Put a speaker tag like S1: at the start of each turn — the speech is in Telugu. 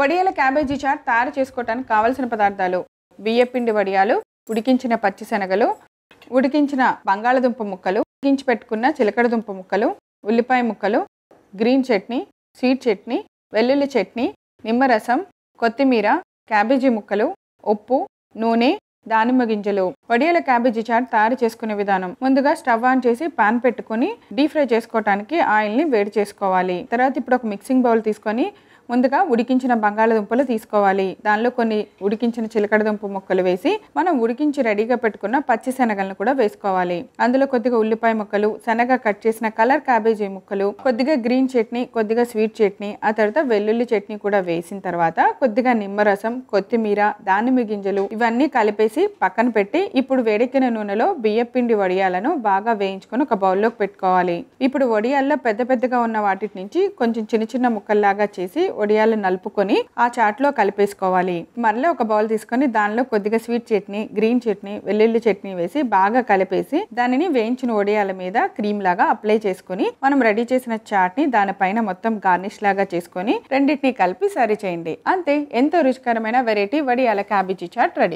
S1: వడియాల క్యాబేజీ చాట్ తయారు చేసుకోవటానికి కావలసిన పదార్థాలు బియ్యపిండి వడియాలు ఉడికించిన పచ్చిశనగలు ఉడికించిన బంగాళదుంప ముక్కలు ఉడికించి పెట్టుకున్న చిలకడదుంప ముక్కలు ఉల్లిపాయ ముక్కలు గ్రీన్ చట్నీ స్వీట్ చట్నీ వెల్లుల్లి చట్నీ నిమ్మరసం కొత్తిమీర క్యాబేజీ ముక్కలు ఉప్పు నూనె దానిమ్మ గింజలు వడియాల క్యాబేజీ చాట్ తయారు చేసుకునే విధానం ముందుగా స్టవ్ ఆన్ చేసి పాన్ పెట్టుకుని డీప్ ఫ్రై చేసుకోవటానికి ఆయిల్ని వేడి చేసుకోవాలి తర్వాత ఇప్పుడు ఒక మిక్సింగ్ బౌల్ తీసుకొని ముందుగా ఉడికించిన బంగాళదుంపలు తీసుకోవాలి దానిలో కొన్ని ఉడికించిన చిలకడదుంపు ముక్కలు వేసి మనం ఉడికించి రెడీగా పెట్టుకున్న పచ్చి శనగలను కూడా వేసుకోవాలి అందులో కొద్దిగా ఉల్లిపాయ ముక్కలు శనగ కట్ చేసిన కలర్ క్యాబేజీ ముక్కలు కొద్దిగా గ్రీన్ చట్నీ కొద్దిగా స్వీట్ చట్నీ ఆ తర్వాత వెల్లుల్లి చట్నీ కూడా వేసిన తర్వాత కొద్దిగా నిమ్మరసం కొత్తిమీర దానిమ్మ గింజలు ఇవన్నీ కలిపేసి పక్కన పెట్టి ఇప్పుడు వేడెక్కిన నూనెలో బియ్యం పిండి వడియాలను బాగా వేయించుకొని ఒక బౌల్లోకి పెట్టుకోవాలి ఇప్పుడు వడియాల్లో పెద్ద పెద్దగా ఉన్న వాటి నుంచి కొంచెం చిన్న చిన్న ముక్కల్లాగా చేసి ఒడియాలు నలుపుకొని ఆ చాట్లో కలిపేసుకోవాలి మరలా ఒక బౌల్ తీసుకొని దానిలో కొద్దిగా స్వీట్ చట్నీ గ్రీన్ చట్నీ వెల్లుల్లి చట్నీ వేసి బాగా కలిపేసి దానిని వేయించిన ఒడియాల మీద క్రీమ్ లాగా అప్లై చేసుకుని మనం రెడీ చేసిన చాట్ని దానిపైన మొత్తం గార్నిష్ లాగా చేసుకొని రెండింటినీ కలిపి సరి చేయండి అంతే ఎంతో రుచికరమైన వెరైటీ వడియాల క్యాబేజీ చాట్ రెడీ